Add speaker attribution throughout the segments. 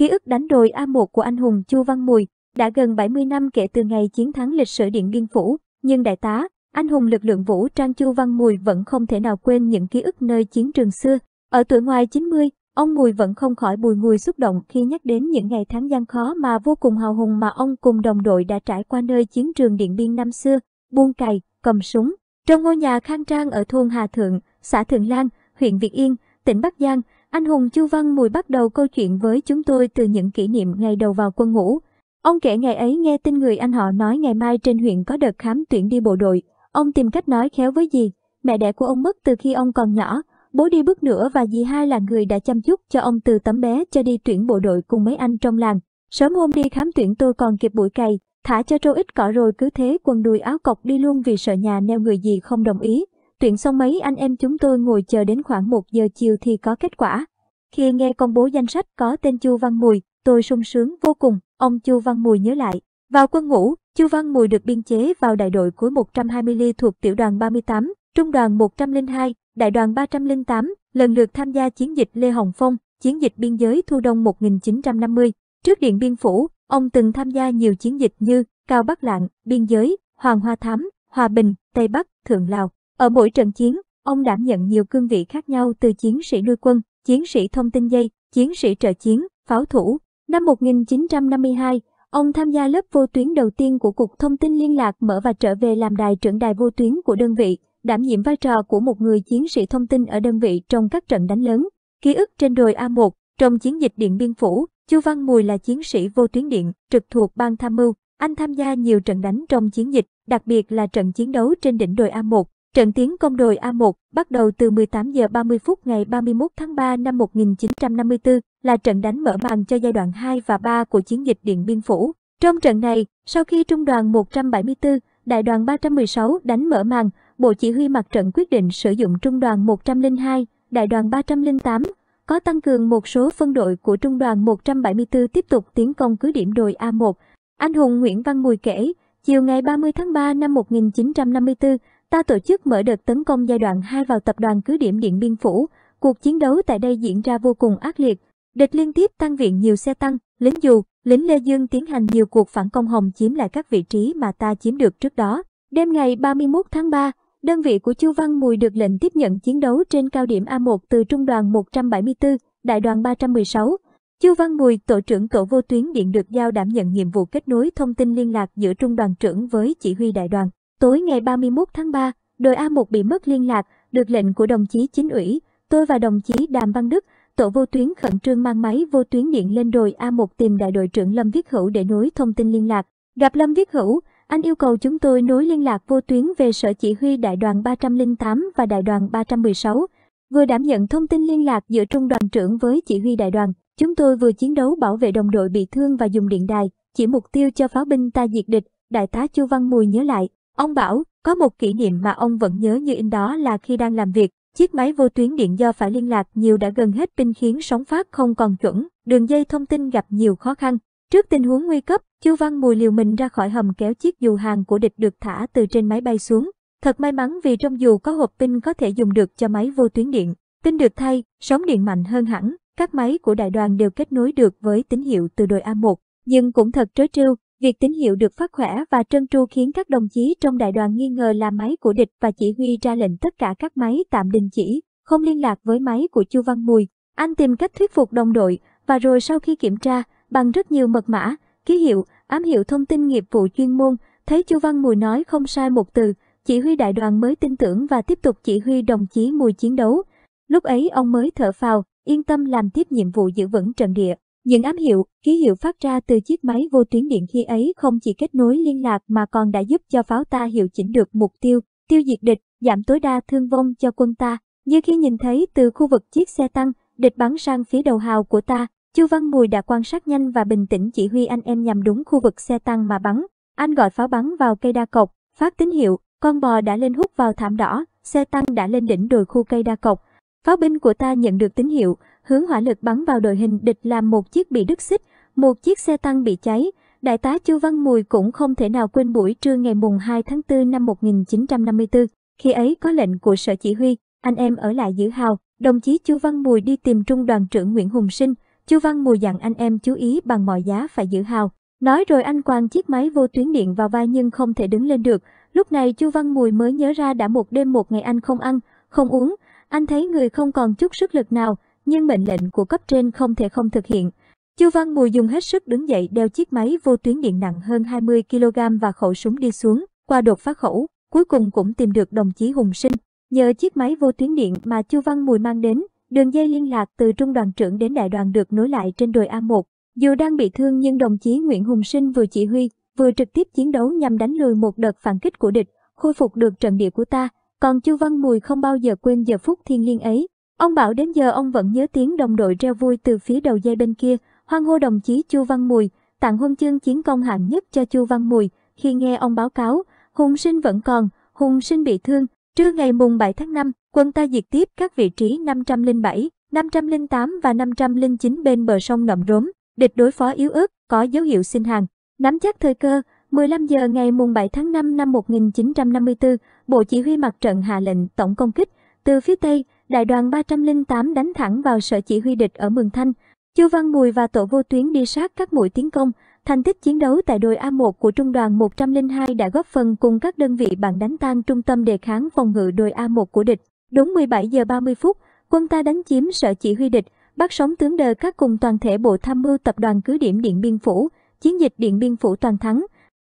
Speaker 1: Ký ức đánh đồi A1 của anh hùng Chu Văn Mùi đã gần 70 năm kể từ ngày chiến thắng lịch sử Điện Biên Phủ, nhưng đại tá, anh hùng lực lượng vũ trang Chu Văn Mùi vẫn không thể nào quên những ký ức nơi chiến trường xưa. Ở tuổi ngoài 90, ông Mùi vẫn không khỏi bùi ngùi xúc động khi nhắc đến những ngày tháng gian khó mà vô cùng hào hùng mà ông cùng đồng đội đã trải qua nơi chiến trường Điện Biên năm xưa, buông cày, cầm súng. Trong ngôi nhà khang trang ở thôn Hà Thượng, xã Thượng Lan, huyện Việt Yên, tỉnh Bắc Giang, anh hùng Chu Văn Mùi bắt đầu câu chuyện với chúng tôi từ những kỷ niệm ngày đầu vào quân ngũ. Ông kể ngày ấy nghe tin người anh họ nói ngày mai trên huyện có đợt khám tuyển đi bộ đội. Ông tìm cách nói khéo với dì, mẹ đẻ của ông mất từ khi ông còn nhỏ, bố đi bước nữa và dì hai là người đã chăm chút cho ông từ tấm bé cho đi tuyển bộ đội cùng mấy anh trong làng. Sớm hôm đi khám tuyển tôi còn kịp bụi cày, thả cho trâu ít cỏ rồi cứ thế quần đùi áo cọc đi luôn vì sợ nhà neo người gì không đồng ý. Tuyển xong mấy anh em chúng tôi ngồi chờ đến khoảng 1 giờ chiều thì có kết quả. Khi nghe công bố danh sách có tên Chu Văn Mùi, tôi sung sướng vô cùng, ông Chu Văn Mùi nhớ lại. Vào quân ngũ, Chu Văn Mùi được biên chế vào đại đội khối 120 ly thuộc tiểu đoàn 38, trung đoàn 102, đại đoàn 308, lần lượt tham gia chiến dịch Lê Hồng Phong, chiến dịch biên giới Thu Đông 1950. Trước Điện Biên Phủ, ông từng tham gia nhiều chiến dịch như Cao Bắc Lạng, Biên Giới, Hoàng Hoa Thám, Hòa Bình, Tây Bắc, Thượng Lào. Ở mỗi trận chiến, ông đảm nhận nhiều cương vị khác nhau từ chiến sĩ nuôi quân, chiến sĩ thông tin dây, chiến sĩ trợ chiến, pháo thủ. Năm 1952, ông tham gia lớp vô tuyến đầu tiên của Cục Thông tin Liên lạc mở và trở về làm đài trưởng đài vô tuyến của đơn vị, đảm nhiệm vai trò của một người chiến sĩ thông tin ở đơn vị trong các trận đánh lớn. Ký ức trên đồi A1, trong chiến dịch Điện Biên Phủ, Chu Văn Mùi là chiến sĩ vô tuyến điện, trực thuộc ban tham mưu. Anh tham gia nhiều trận đánh trong chiến dịch, đặc biệt là trận chiến đấu trên đỉnh đồi A1, Trận tiến công đồi A1 bắt đầu từ 18 giờ 30 phút ngày 31 tháng 3 năm 1954 là trận đánh mở màn cho giai đoạn 2 và 3 của chiến dịch Điện Biên Phủ. Trong trận này, sau khi Trung đoàn 174, Đại đoàn 316 đánh mở màn, Bộ Chỉ huy Mặt trận quyết định sử dụng Trung đoàn 102, Đại đoàn 308, có tăng cường một số phân đội của Trung đoàn 174 tiếp tục tiến công cứ điểm đồi A1. Anh hùng Nguyễn Văn Mùi kể, chiều ngày 30 tháng 3 năm 1954, ta tổ chức mở đợt tấn công giai đoạn 2 vào tập đoàn cứ điểm Điện Biên Phủ. Cuộc chiến đấu tại đây diễn ra vô cùng ác liệt. Địch liên tiếp tăng viện nhiều xe tăng, lính dù, lính Lê Dương tiến hành nhiều cuộc phản công hồng chiếm lại các vị trí mà ta chiếm được trước đó. Đêm ngày 31 tháng 3, đơn vị của Chu Văn Mùi được lệnh tiếp nhận chiến đấu trên cao điểm A1 từ Trung đoàn 174, Đại đoàn 316. Chu Văn Mùi, tổ trưởng tổ vô tuyến điện được giao đảm nhận nhiệm vụ kết nối thông tin liên lạc giữa trung đoàn trưởng với chỉ huy đại đoàn. Tối ngày 31 tháng 3, đội A1 bị mất liên lạc, được lệnh của đồng chí chính ủy, tôi và đồng chí Đàm Văn Đức, tổ vô tuyến khẩn trương mang máy vô tuyến điện lên đồi A1 tìm đại đội trưởng Lâm Viết Hữu để nối thông tin liên lạc. Gặp Lâm Viết Hữu, anh yêu cầu chúng tôi nối liên lạc vô tuyến về sở chỉ huy đại đoàn 308 và đại đoàn 316. Vừa đảm nhận thông tin liên lạc giữa trung đoàn trưởng với chỉ huy đại đoàn, chúng tôi vừa chiến đấu bảo vệ đồng đội bị thương và dùng điện đài, chỉ mục tiêu cho pháo binh ta diệt địch, đại tá Chu Văn Mùi nhớ lại. Ông bảo, có một kỷ niệm mà ông vẫn nhớ như in đó là khi đang làm việc, chiếc máy vô tuyến điện do phải liên lạc nhiều đã gần hết pin khiến sóng phát không còn chuẩn, đường dây thông tin gặp nhiều khó khăn. Trước tình huống nguy cấp, Chu Văn Mùi liều mình ra khỏi hầm kéo chiếc dù hàng của địch được thả từ trên máy bay xuống. Thật may mắn vì trong dù có hộp pin có thể dùng được cho máy vô tuyến điện. Pin được thay, sóng điện mạnh hơn hẳn, các máy của đại đoàn đều kết nối được với tín hiệu từ đội A1. Nhưng cũng thật trớ trêu, Việc tín hiệu được phát khỏe và trân tru khiến các đồng chí trong đại đoàn nghi ngờ là máy của địch và chỉ huy ra lệnh tất cả các máy tạm đình chỉ, không liên lạc với máy của Chu Văn Mùi. Anh tìm cách thuyết phục đồng đội và rồi sau khi kiểm tra, bằng rất nhiều mật mã, ký hiệu, ám hiệu thông tin nghiệp vụ chuyên môn, thấy Chu Văn Mùi nói không sai một từ, chỉ huy đại đoàn mới tin tưởng và tiếp tục chỉ huy đồng chí Mùi chiến đấu. Lúc ấy ông mới thở phào, yên tâm làm tiếp nhiệm vụ giữ vững trận địa. Những ám hiệu, ký hiệu phát ra từ chiếc máy vô tuyến điện khi ấy không chỉ kết nối liên lạc mà còn đã giúp cho pháo ta hiệu chỉnh được mục tiêu, tiêu diệt địch, giảm tối đa thương vong cho quân ta. Như khi nhìn thấy từ khu vực chiếc xe tăng, địch bắn sang phía đầu hào của ta, Chu Văn Mùi đã quan sát nhanh và bình tĩnh chỉ huy anh em nhằm đúng khu vực xe tăng mà bắn. Anh gọi pháo bắn vào cây đa cọc, phát tín hiệu, con bò đã lên hút vào thảm đỏ, xe tăng đã lên đỉnh đồi khu cây đa cọc, Pháo binh của ta nhận được tín hiệu, hướng hỏa lực bắn vào đội hình địch làm một chiếc bị đứt xích, một chiếc xe tăng bị cháy. Đại tá Chu Văn Mùi cũng không thể nào quên buổi trưa ngày mùng 2 tháng 4 năm 1954. Khi ấy có lệnh của sở chỉ huy, anh em ở lại giữ hào, đồng chí Chu Văn Mùi đi tìm trung đoàn trưởng Nguyễn Hùng Sinh. Chu Văn Mùi dặn anh em chú ý bằng mọi giá phải giữ hào. Nói rồi anh quang chiếc máy vô tuyến điện vào vai nhưng không thể đứng lên được. Lúc này Chu Văn Mùi mới nhớ ra đã một đêm một ngày anh không ăn, không uống, anh thấy người không còn chút sức lực nào, nhưng mệnh lệnh của cấp trên không thể không thực hiện. Chu Văn Mùi dùng hết sức đứng dậy đeo chiếc máy vô tuyến điện nặng hơn 20 kg và khẩu súng đi xuống, qua đột phá khẩu, cuối cùng cũng tìm được đồng chí Hùng Sinh. Nhờ chiếc máy vô tuyến điện mà Chu Văn Mùi mang đến, đường dây liên lạc từ trung đoàn trưởng đến đại đoàn được nối lại trên đồi A1. Dù đang bị thương nhưng đồng chí Nguyễn Hùng Sinh vừa chỉ huy, vừa trực tiếp chiến đấu nhằm đánh lùi một đợt phản kích của địch, khôi phục được trận địa của ta, còn Chu Văn Mùi không bao giờ quên giờ phút thiêng liêng ấy. Ông bảo đến giờ ông vẫn nhớ tiếng đồng đội reo vui từ phía đầu dây bên kia, hoan hô đồng chí Chu Văn Mùi, tặng huân chương chiến công hạng nhất cho Chu Văn Mùi. Khi nghe ông báo cáo, Hùng Sinh vẫn còn, Hùng Sinh bị thương. Trưa ngày mùng 7 tháng 5, quân ta diệt tiếp các vị trí 507, 508 và 509 bên bờ sông Nậm rốm, địch đối phó yếu ớt, có dấu hiệu xin hàng. Nắm chắc thời cơ, 15 giờ ngày mùng 7 tháng 5 năm 1954, Bộ Chỉ huy Mặt trận hạ lệnh tổng công kích. Từ phía Tây, đại đoàn 308 đánh thẳng vào sở chỉ huy địch ở Mường Thanh. Chu Văn Mùi và Tổ Vô Tuyến đi sát các mũi tiến công. Thành tích chiến đấu tại đồi A1 của Trung đoàn 102 đã góp phần cùng các đơn vị bạn đánh tan trung tâm đề kháng phòng ngự đồi A1 của địch. Đúng 17 giờ 30 phút, quân ta đánh chiếm sở chỉ huy địch, bắt sống tướng đờ các cùng toàn thể bộ tham mưu tập đoàn cứ điểm Điện Biên Phủ, chiến dịch Điện Biên Phủ toàn thắng.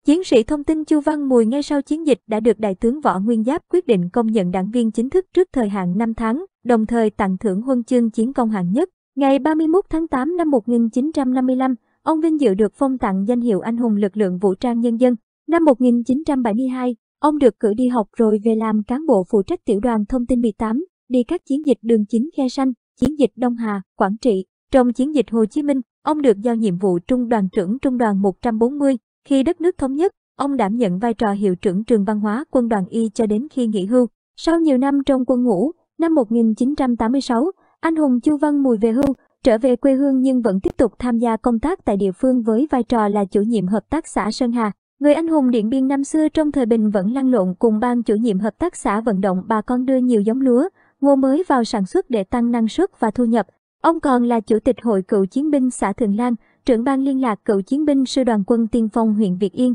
Speaker 1: Chiến sĩ thông tin Chu Văn Mùi ngay sau chiến dịch đã được Đại tướng Võ Nguyên Giáp quyết định công nhận đảng viên chính thức trước thời hạn 5 tháng, đồng thời tặng thưởng huân chương chiến công hạng nhất. Ngày 31 tháng 8 năm 1955, ông vinh dự được phong tặng danh hiệu Anh hùng lực lượng vũ trang nhân dân. Năm 1972, ông được cử đi học rồi về làm cán bộ phụ trách tiểu đoàn thông tin 18, đi các chiến dịch đường chính Khe Sanh, chiến dịch Đông Hà, Quảng Trị. Trong chiến dịch Hồ Chí Minh, ông được giao nhiệm vụ trung đoàn trưởng trung đoàn 140, khi đất nước thống nhất, ông đảm nhận vai trò hiệu trưởng trường văn hóa quân đoàn Y cho đến khi nghỉ hưu. Sau nhiều năm trong quân ngũ, năm 1986, anh hùng Chu Văn Mùi về hưu, trở về quê hương nhưng vẫn tiếp tục tham gia công tác tại địa phương với vai trò là chủ nhiệm hợp tác xã Sơn Hà. Người anh hùng Điện Biên năm xưa trong thời bình vẫn lăn lộn cùng ban chủ nhiệm hợp tác xã vận động bà con đưa nhiều giống lúa, ngô mới vào sản xuất để tăng năng suất và thu nhập. Ông còn là chủ tịch hội cựu chiến binh xã Thường Lan, trưởng ban liên lạc cựu chiến binh sư đoàn quân tiên phong huyện Việt Yên,